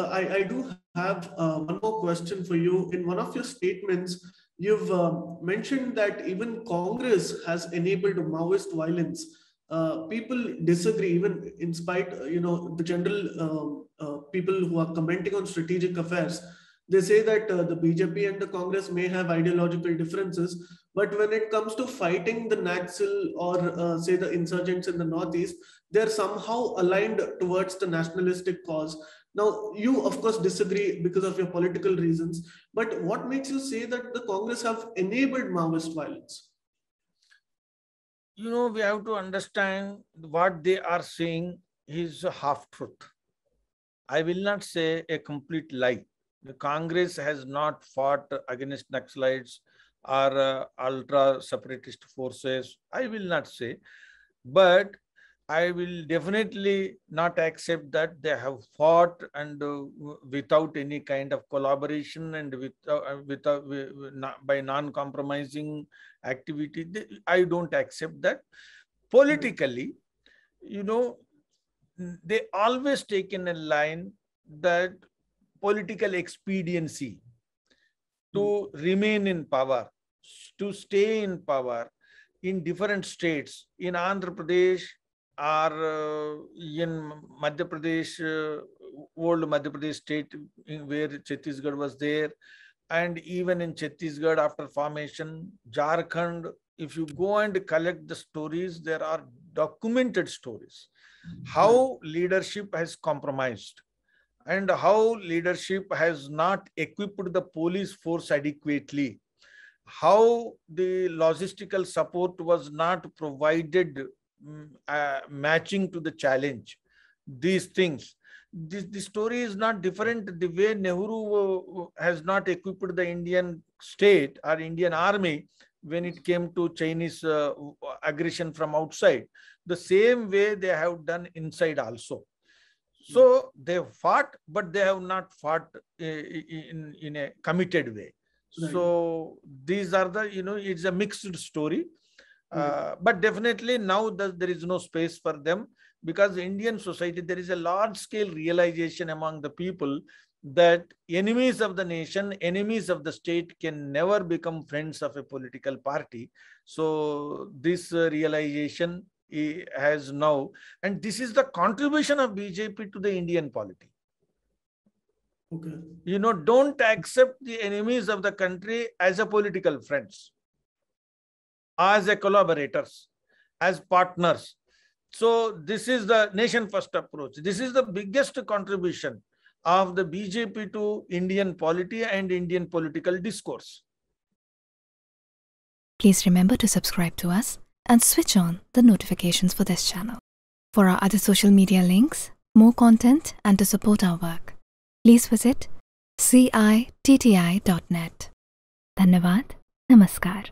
uh, I, I do have uh, one more question for you. In one of your statements, you've uh, mentioned that even Congress has enabled Maoist violence. Uh, people disagree, even in spite, uh, you know, the general um, people who are commenting on strategic affairs they say that uh, the BJP and the Congress may have ideological differences, but when it comes to fighting the Naxal or uh, say the insurgents in the Northeast, they're somehow aligned towards the nationalistic cause. Now, you of course disagree because of your political reasons, but what makes you say that the Congress have enabled Maoist violence? You know, we have to understand what they are saying is a half truth. I will not say a complete lie the Congress has not fought against Naxalites or uh, ultra separatist forces. I will not say, but I will definitely not accept that they have fought and uh, without any kind of collaboration and with uh, uh by non-compromising activity. I don't accept that. Politically, you know, they always taken a line that political expediency hmm. to remain in power, to stay in power in different states, in Andhra Pradesh or uh, in Madhya Pradesh, uh, old Madhya Pradesh state where Chhattisgarh was there, and even in Chhattisgarh after formation, Jharkhand. If you go and collect the stories, there are documented stories hmm. how leadership has compromised and how leadership has not equipped the police force adequately how the logistical support was not provided mm, uh, matching to the challenge these things this the story is not different the way nehru uh, has not equipped the indian state or indian army when it came to chinese uh, aggression from outside the same way they have done inside also so they fought, but they have not fought eh, eh, in, in a committed way. Right. So these are the, you know, it's a mixed story. Hmm. Uh, but definitely now that there is no space for them because Indian society, there is a large scale realization among the people that enemies of the nation, enemies of the state can never become friends of a political party. So this uh, realization has now. And this is the contribution of BJP to the Indian polity. Okay. You know, don't accept the enemies of the country as a political friends, as a collaborators, as partners. So this is the nation first approach. This is the biggest contribution of the BJP to Indian polity and Indian political discourse. Please remember to subscribe to us and switch on the notifications for this channel. For our other social media links, more content, and to support our work, please visit citti.net. Dhanyavad. Namaskar.